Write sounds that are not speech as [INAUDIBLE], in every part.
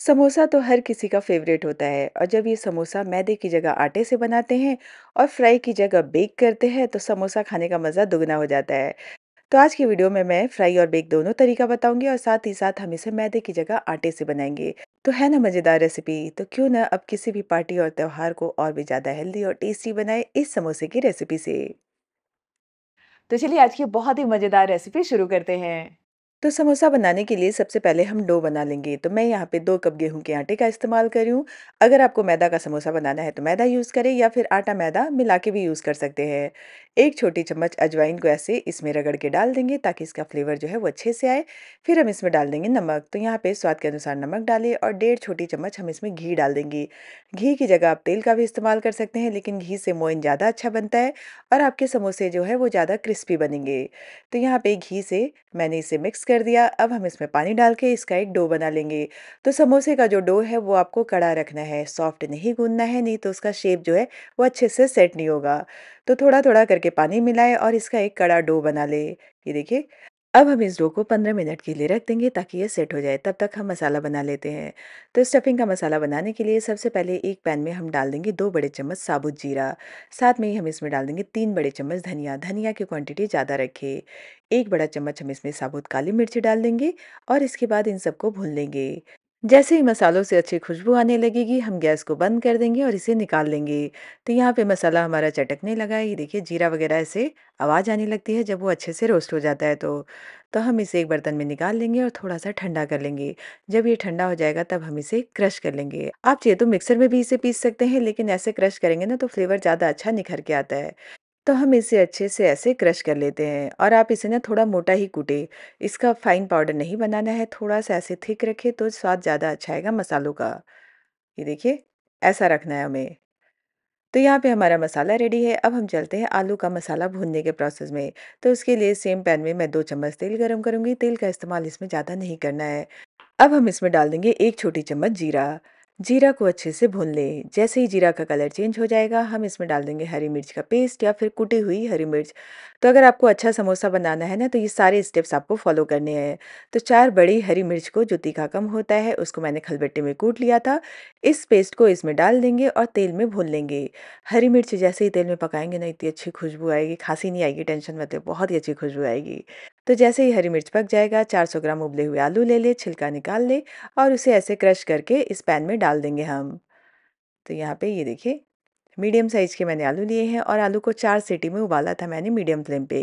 समोसा तो हर किसी का फेवरेट होता है और जब ये समोसा मैदे की जगह आटे से बनाते हैं और फ्राई की जगह बेक करते हैं तो समोसा खाने का मज़ा दोगुना हो जाता है तो आज की वीडियो में मैं फ्राई और बेक दोनों तरीका बताऊंगी और साथ ही साथ हम इसे मैदे की जगह आटे से बनाएंगे तो है ना मज़ेदार रेसिपी तो क्यों ना अब किसी भी पार्टी और त्यौहार को और भी ज़्यादा हेल्दी और टेस्टी बनाए इस समोसे की रेसिपी से तो चलिए आज की बहुत ही मज़ेदार रेसिपी शुरू करते हैं तो समोसा बनाने के लिए सबसे पहले हम डो बना लेंगे तो मैं यहाँ पे दो कप गेहूं के आटे का इस्तेमाल कर रही हूँ अगर आपको मैदा का समोसा बनाना है तो मैदा यूज़ करें या फिर आटा मैदा मिला के भी यूज़ कर सकते हैं एक छोटी चम्मच अजवाइन को ऐसे इसमें रगड़ के डाल देंगे ताकि इसका फ्लेवर जो है वो अच्छे से आए फिर हम इसमें डाल देंगे नमक तो यहाँ पे स्वाद के अनुसार नमक डालें और डेढ़ छोटी चम्मच हम इसमें घी डाल देंगे घी की जगह आप तेल का भी इस्तेमाल कर सकते हैं लेकिन घी से मोइन ज़्यादा अच्छा बनता है और आपके समोसे जो है वो ज़्यादा क्रिस्पी बनेंगे तो यहाँ पर घी से मैंने इसे मिक्स कर दिया अब हम इसमें पानी डाल के इसका एक डो बना लेंगे तो समोसे का जो डो है वो आपको कड़ा रखना है सॉफ्ट नहीं गूंदना है नहीं तो उसका शेप जो है वो अच्छे से सेट नहीं होगा तो थोड़ा थोड़ा करके के पानी मिलाए और इसका एक कड़ा डो बना ले ये देखिए अब हम इस डो को 15 मिनट के लिए रख देंगे ताकि ये सेट हो जाए तब तक हम मसाला बना लेते हैं तो स्टफिंग का मसाला बनाने के लिए सबसे पहले एक पैन में हम डाल देंगे दो बड़े चम्मच साबुत जीरा साथ में ही हम इसमें डाल देंगे तीन बड़े चम्मच धनिया धनिया की क्वांटिटी ज़्यादा रखें एक बड़ा चम्मच हम इसमें साबुत काली मिर्ची डाल देंगे और इसके बाद इन सबको भून लेंगे जैसे ही मसालों से अच्छी खुशबू आने लगेगी हम गैस को बंद कर देंगे और इसे निकाल लेंगे तो यहाँ पे मसाला हमारा चटकने लगा है ये देखिए जीरा वगैरह ऐसे आवाज़ आने लगती है जब वो अच्छे से रोस्ट हो जाता है तो तो हम इसे एक बर्तन में निकाल लेंगे और थोड़ा सा ठंडा कर लेंगे जब ये ठंडा हो जाएगा तब हम इसे क्रश कर लेंगे आप चाहिए तो मिक्सर में भी इसे पीस सकते हैं लेकिन ऐसे क्रश करेंगे ना तो फ्लेवर ज़्यादा अच्छा निखर के आता है तो हम इसे अच्छे से ऐसे क्रश कर लेते हैं और आप इसे ना थोड़ा मोटा ही कूटे इसका फाइन पाउडर नहीं बनाना है थोड़ा सा ऐसे थिक रखे तो स्वाद ज़्यादा अच्छा आएगा मसालों का ये देखिए ऐसा रखना है हमें तो यहाँ पे हमारा मसाला रेडी है अब हम चलते हैं आलू का मसाला भूनने के प्रोसेस में तो उसके लिए सेम पैन में मैं दो चम्मच तेल गर्म करूँगी तेल का इस्तेमाल इसमें ज़्यादा नहीं करना है अब हम इसमें डाल देंगे एक छोटी चम्मच जीरा जीरा को अच्छे से भून लें जैसे ही जीरा का कलर चेंज हो जाएगा हम इसमें डाल देंगे हरी मिर्च का पेस्ट या फिर कुटी हुई हरी मिर्च तो अगर आपको अच्छा समोसा बनाना है ना तो ये सारे स्टेप्स आपको फॉलो करने हैं तो चार बड़ी हरी मिर्च को जो तीखा कम होता है उसको मैंने खलबट्टे में कूट लिया था इस पेस्ट को इसमें डाल देंगे और तेल में भून लेंगे हरी मिर्च जैसे ही तेल में पकाएंगे ना इतनी अच्छी खुशबू आएगी खासी नहीं आएगी टेंशन मत बहुत ही अच्छी खुशबू आएगी तो जैसे ही हरी मिर्च पक जाएगा 400 ग्राम उबले हुए आलू ले ले छिलका निकाल ले और उसे ऐसे क्रश करके इस पैन में डाल देंगे हम तो यहाँ पे ये देखिए मीडियम साइज़ के मैंने आलू लिए हैं और आलू को चार सीटी में उबाला था मैंने मीडियम फ्लेम पे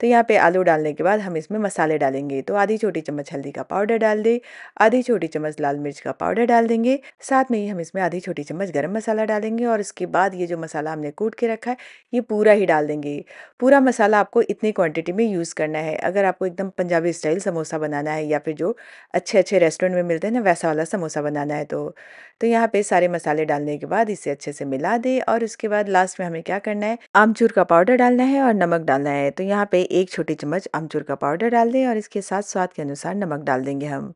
तो यहाँ पे आलू डालने के बाद हम इसमें मसाले डालेंगे तो आधी छोटी चम्मच हल्दी का पाउडर डाल दें आधी छोटी चम्मच लाल मिर्च का पाउडर डाल देंगे साथ में ही हम इसमें आधी छोटी चम्मच गर्म मसाला डालेंगे और इसके बाद ये जो मसाला हमने कूट के रखा है ये पूरा ही डाल देंगे पूरा मसाला आपको इतनी क्वांटिटी में यूज़ करना है अगर आपको एकदम पंजाबी स्टाइल समोसा बनाना है या फिर जो अच्छे अच्छे रेस्टोरेंट में मिलते हैं ना वैसा वाला समोसा बनाना है तो तो यहाँ पे सारे मसाले डालने के बाद इसे अच्छे से मिला दें और उसके बाद लास्ट में हमें क्या करना है आमचूर का पाउडर डालना है और नमक डालना है तो यहाँ पे एक छोटी चम्मच अमचूर का पाउडर डाल दें और इसके साथ स्वाद के अनुसार नमक डाल देंगे हम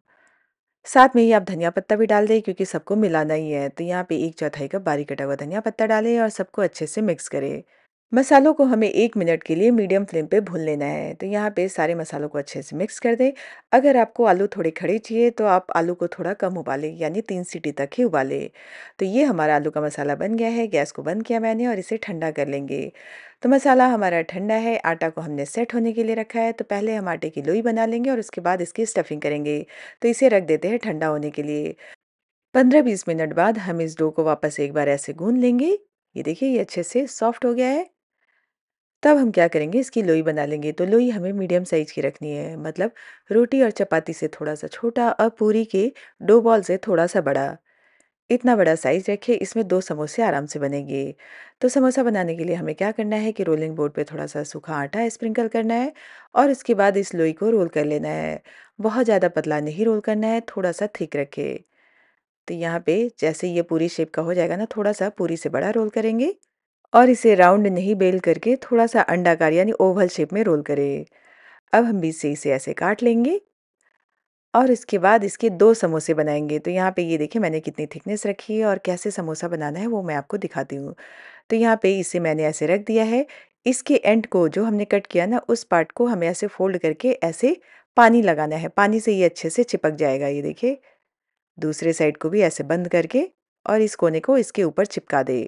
साथ में ही आप धनिया पत्ता भी डाल दें क्योंकि सबको मिलाना ही है तो यहाँ पे एक चौथाई कप बारीक कटा हुआ धनिया पत्ता डालें और सबको अच्छे से मिक्स करें मसालों को हमें एक मिनट के लिए मीडियम फ्लेम पे भून लेना है तो यहाँ पे सारे मसालों को अच्छे से मिक्स कर दें अगर आपको आलू थोड़े खड़े चाहिए तो आप आलू को थोड़ा कम उबालें यानी तीन सीटी तक ही उबालें तो ये हमारा आलू का मसाला बन गया है गैस को बंद किया मैंने और इसे ठंडा कर लेंगे तो मसाला हमारा ठंडा है आटा को हमने सेट होने के लिए रखा है तो पहले हम आटे की लोई बना लेंगे और उसके बाद इसकी स्टफिंग करेंगे तो इसे रख देते हैं ठंडा होने के लिए पंद्रह बीस मिनट बाद हम इस डो को वापस एक बार ऐसे गूंद लेंगे ये देखिए ये अच्छे से सॉफ्ट हो गया है तब हम क्या करेंगे इसकी लोई बना लेंगे तो लोई हमें मीडियम साइज़ की रखनी है मतलब रोटी और चपाती से थोड़ा सा छोटा और पूरी के डो बॉल से थोड़ा सा बड़ा इतना बड़ा साइज़ रखे इसमें दो समोसे आराम से बनेंगे तो समोसा बनाने के लिए हमें क्या करना है कि रोलिंग बोर्ड पे थोड़ा सा सूखा आटा स्प्रिंकल करना है और उसके बाद इस लोई को रोल कर लेना है बहुत ज़्यादा पतला नहीं रोल करना है थोड़ा सा थिक रखे तो यहाँ पे जैसे ये पूरी शेप का हो जाएगा ना थोड़ा सा पूरी से बड़ा रोल करेंगे और इसे राउंड नहीं बेल करके थोड़ा सा अंडाकार यानी ओवल शेप में रोल करें अब हम बीच से इसे ऐसे काट लेंगे और इसके बाद इसके दो समोसे बनाएंगे तो यहाँ पे ये देखिए मैंने कितनी थिकनेस रखी है और कैसे समोसा बनाना है वो मैं आपको दिखाती हूँ तो यहाँ पे इसे मैंने ऐसे रख दिया है इसके एंड को जो हमने कट किया ना उस पार्ट को हमें ऐसे फोल्ड करके ऐसे पानी लगाना है पानी से ये अच्छे से चिपक जाएगा ये देखिए दूसरे साइड को भी ऐसे बंद करके और इस कोने को इसके ऊपर चिपका दे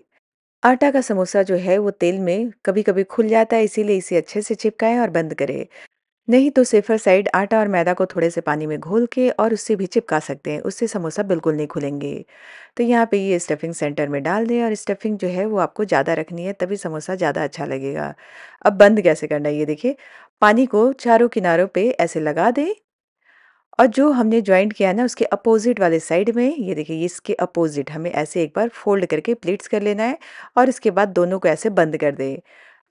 आटा का समोसा जो है वो तेल में कभी कभी खुल जाता है इसीलिए इसे अच्छे से चिपकाएं और बंद करें नहीं तो सेफर साइड आटा और मैदा को थोड़े से पानी में घोल के और उससे भी चिपका सकते हैं उससे समोसा बिल्कुल नहीं खुलेंगे तो यहाँ पे ये स्टफिंग सेंटर में डाल दें और स्टफिंग जो है वो आपको ज़्यादा रखनी है तभी समोसा ज़्यादा अच्छा लगेगा अब बंद कैसे करना है ये देखिए पानी को चारों किनारों पर ऐसे लगा दें और जो हमने ज्वाइंट किया है ना उसके अपोजिट वाले साइड में ये देखिए इसके अपोजिट हमें ऐसे एक बार फोल्ड करके प्लेट्स कर लेना है और इसके बाद दोनों को ऐसे बंद कर दें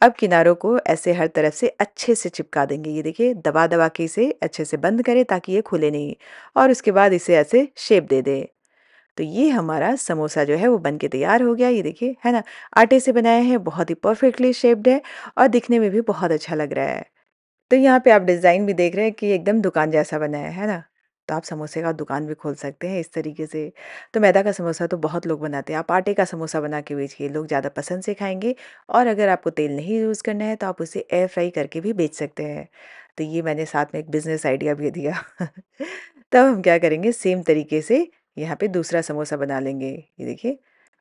अब किनारों को ऐसे हर तरफ से अच्छे से चिपका देंगे ये देखिए दबा दबा के इसे अच्छे से बंद करें ताकि ये खुले नहीं और उसके बाद इसे ऐसे शेप दे दें तो ये हमारा समोसा जो है वो बन के तैयार हो गया ये देखिए है ना आटे से बनाया है बहुत ही परफेक्टली शेप्ड है और दिखने में भी बहुत अच्छा लग रहा है तो यहाँ पे आप डिज़ाइन भी देख रहे हैं कि एकदम दुकान जैसा बनाया है ना तो आप समोसे का दुकान भी खोल सकते हैं इस तरीके से तो मैदा का समोसा तो बहुत लोग बनाते हैं आप आटे का समोसा बना के बेचिए लोग ज़्यादा पसंद से खाएंगे और अगर आपको तेल नहीं यूज़ करना है तो आप उसे एयर फ्राई करके भी बेच सकते हैं तो ये मैंने साथ में एक बिज़नेस आइडिया भी दिया [LAUGHS] तब हम क्या करेंगे सेम तरीके से यहाँ पे दूसरा समोसा बना लेंगे ये देखिए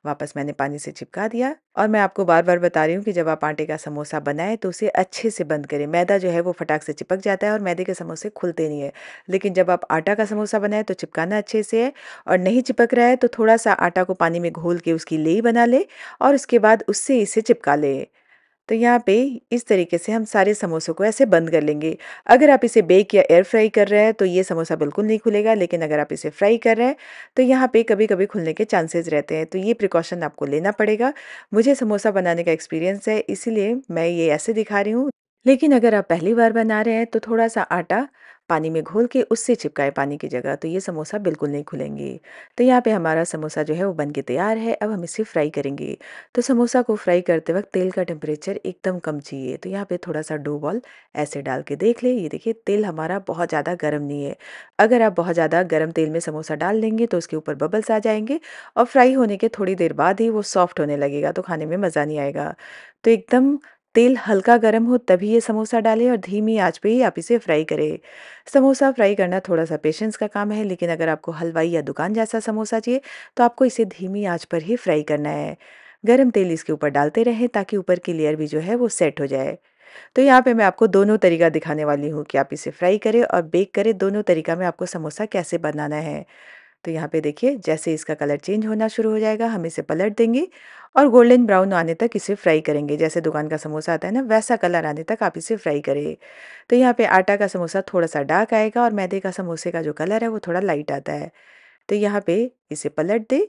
वापस मैंने पानी से चिपका दिया और मैं आपको बार बार बता रही हूँ कि जब आप आटे का समोसा बनाएं तो उसे अच्छे से बंद करें मैदा जो है वो फटाक से चिपक जाता है और मैदे के समोसे खुलते नहीं है लेकिन जब आप आटा का समोसा बनाएं तो चिपकाना अच्छे से है और नहीं चिपक रहा है तो थोड़ा सा आटा को पानी में घोल के उसकी लेई बना लें और उसके बाद उससे इसे चिपका लें तो यहाँ पे इस तरीके से हम सारे समोसों को ऐसे बंद कर लेंगे अगर आप इसे बेक या एयर फ्राई कर रहे हैं तो ये समोसा बिल्कुल नहीं खुलेगा लेकिन अगर आप इसे फ्राई कर रहे हैं तो यहाँ पे कभी कभी खुलने के चांसेस रहते हैं तो ये प्रिकॉशन आपको लेना पड़ेगा मुझे समोसा बनाने का एक्सपीरियंस है इसीलिए मैं ये ऐसे दिखा रही हूँ लेकिन अगर आप पहली बार बना रहे हैं तो थोड़ा-सा आटा पानी में घोल के उससे चिपकाए पानी की जगह, तो ये समोसा बिल्कुल नहीं खुलेंगे। तो यहाँ पे हमारा समोसा जो है वो बन के तैयार है, अब हम इसे फ्राई करेंगे। तो समोसा को फ्राई करते वक़्त तेल का टेम्परेचर एकदम कम चाहिए, तो यहाँ पे थोड़ा-सा डो बॉल ऐसे डाल के देख ले ये देखिए तेल हमारा बहुत ज़्यादा गर्म नहीं है। अगर आप बहुत ज़्यादा गर्म तेल में समोसा डाल देंगे तो उसके ऊपर बबल्स आ जाएंगे और फ्राई होने के थोड़ी देर बाद ही वो सॉफ्ट होने लगेगा, तो खाने में मज़ा नहीं आएगा। तो एकदम तेल हल्का गर्म हो तभी ये समोसा डालें और धीमी आँच पे ही आप इसे फ्राई करें समोसा फ्राई करना थोड़ा सा पेशेंस का काम है लेकिन अगर आपको हलवाई या दुकान जैसा समोसा चाहिए तो आपको इसे धीमी आँच पर ही फ्राई करना है गर्म तेल इसके ऊपर डालते रहें ताकि ऊपर की लेयर भी जो है वो सेट हो जाए तो यहाँ पे मैं आपको दोनों तरीका दिखाने वाली हूँ कि आप इसे फ्राई करें और बेक करें दोनों तरीका में आपको समोसा कैसे बनाना है तो यहाँ पे देखिए जैसे इसका कलर चेंज होना शुरू हो जाएगा हम इसे पलट देंगे और गोल्डन ब्राउन आने तक इसे फ्राई करेंगे जैसे दुकान का समोसा आता है ना वैसा कलर आने तक आप इसे फ्राई करें तो यहाँ पे आटा का समोसा थोड़ा सा डार्क आएगा और मैदे का समोसे का जो कलर है वो थोड़ा लाइट आता है तो यहाँ पे इसे पलट दे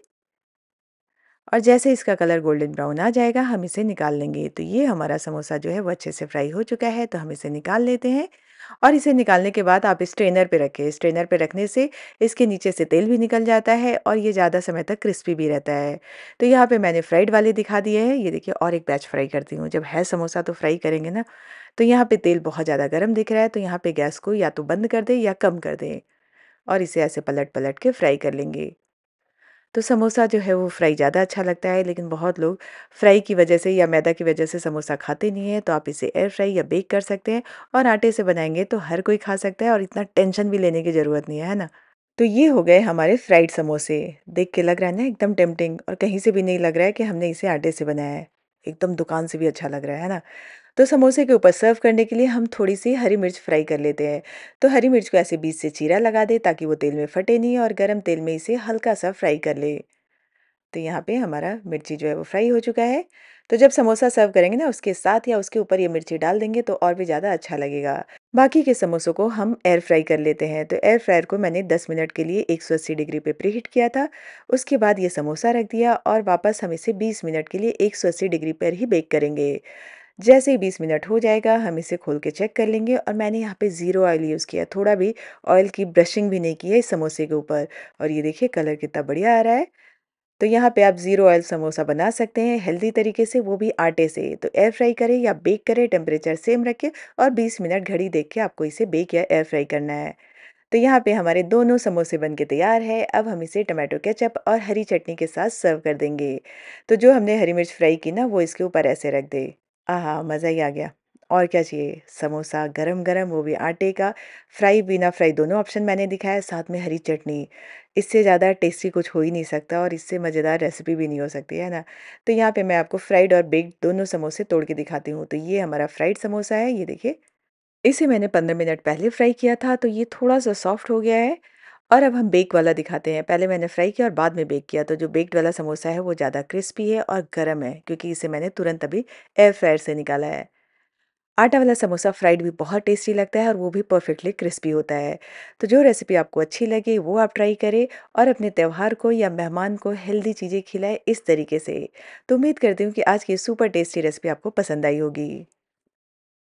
और जैसे इसका कलर गोल्डन ब्राउन आ जाएगा हम इसे निकाल लेंगे तो ये हमारा समोसा जो है वो अच्छे से फ्राई हो चुका है तो हम इसे निकाल लेते हैं और इसे निकालने के बाद आप स्ट्रेनर पे रखें स्ट्रेनर पे रखने से इसके नीचे से तेल भी निकल जाता है और ये ज़्यादा समय तक क्रिस्पी भी रहता है तो यहाँ पे मैंने फ्राइड वाले दिखा दिए हैं ये देखिए और एक बैच फ्राई करती हूँ जब है समोसा तो फ्राई करेंगे ना तो यहाँ पर तेल बहुत ज़्यादा गर्म दिख रहा है तो यहाँ पर गैस को या तो बंद कर दें या कम कर दें और इसे ऐसे पलट पलट के फ्राई कर लेंगे तो समोसा जो है वो फ्राई ज़्यादा अच्छा लगता है लेकिन बहुत लोग फ्राई की वजह से या मैदा की वजह से समोसा खाते नहीं हैं तो आप इसे एयर फ्राई या बेक कर सकते हैं और आटे से बनाएंगे तो हर कोई खा सकता है और इतना टेंशन भी लेने की ज़रूरत नहीं है ना तो ये हो गए हमारे फ्राइड समोसे देख के लग रहा है ना एकदम टेम्पटिंग और कहीं से भी नहीं लग रहा है कि हमने इसे आटे से बनाया है एकदम दुकान से भी अच्छा लग रहा है ना तो समोसे के ऊपर सर्व करने के लिए हम थोड़ी सी हरी मिर्च फ्राई कर लेते हैं तो हरी मिर्च को ऐसे बीच से चीरा लगा दे ताकि वो तेल में फटे नहीं और गर्म तेल में इसे हल्का सा फ्राई कर ले तो यहाँ पे हमारा मिर्ची जो है वो फ्राई हो चुका है तो जब समोसा सर्व करेंगे ना उसके साथ या उसके ऊपर ये मिर्ची डाल देंगे तो और भी ज़्यादा अच्छा लगेगा बाकी के समोसों को हम एयर फ्राई कर लेते हैं तो एयर फ्रायर को मैंने 10 मिनट के लिए 180 डिग्री पे प्रीहीट किया था उसके बाद ये समोसा रख दिया और वापस हम इसे 20 मिनट के लिए 180 डिग्री पर ही बेक करेंगे जैसे ही बीस मिनट हो जाएगा हम इसे खोल के चेक कर लेंगे और मैंने यहाँ पे ज़ीरो ऑयल यूज़ किया थोड़ा भी ऑयल की ब्रशिंग भी नहीं की है इस समोसे के ऊपर और ये देखिए कलर कितना बढ़िया आ रहा है तो यहाँ पे आप ज़ीरो ऑयल समोसा बना सकते हैं हेल्दी तरीके से वो भी आटे से तो एयर फ्राई करें या बेक करें टेम्परेचर सेम रखें और बीस मिनट घड़ी देख के आपको इसे बेक या एयर फ्राई करना है तो यहाँ पे हमारे दोनों समोसे बन के तैयार है अब हम इसे टमाटो केचप और हरी चटनी के साथ सर्व कर देंगे तो जो हमने हरी मिर्च फ्राई की ना वो इसके ऊपर ऐसे रख दें आहा मज़ा ही आ गया और क्या चाहिए समोसा गरम गरम वो भी आटे का फ्राई बिना फ्राई दोनों ऑप्शन मैंने दिखाया साथ में हरी चटनी इससे ज़्यादा टेस्टी कुछ हो ही नहीं सकता और इससे मज़ेदार रेसिपी भी नहीं हो सकती है ना तो यहाँ पे मैं आपको फ्राइड और बेक्ड दोनों समोसे तोड़ के दिखाती हूँ तो ये हमारा फ्राइड समोसा है ये देखिए इसे मैंने पंद्रह मिनट पहले फ्राई किया था तो ये थोड़ा सा सॉफ्ट हो गया है और अब हम बेक वाला दिखाते हैं पहले मैंने फ्राई किया और बाद में बेक किया तो जो बेक्ड वाला समोसा है वो ज़्यादा क्रिस्पी है और गर्म है क्योंकि इसे मैंने तुरंत अभी एयर फ्रायर से निकाला है आटा वाला समोसा फ्राइड भी बहुत टेस्टी लगता है और वो भी परफेक्टली क्रिस्पी होता है तो जो रेसिपी आपको अच्छी लगे वो आप ट्राई करें और अपने त्यौहार को या मेहमान को हेल्दी चीज़ें खिलाएं इस तरीके से तो उम्मीद करती हूँ कि आज की सुपर टेस्टी रेसिपी आपको पसंद आई होगी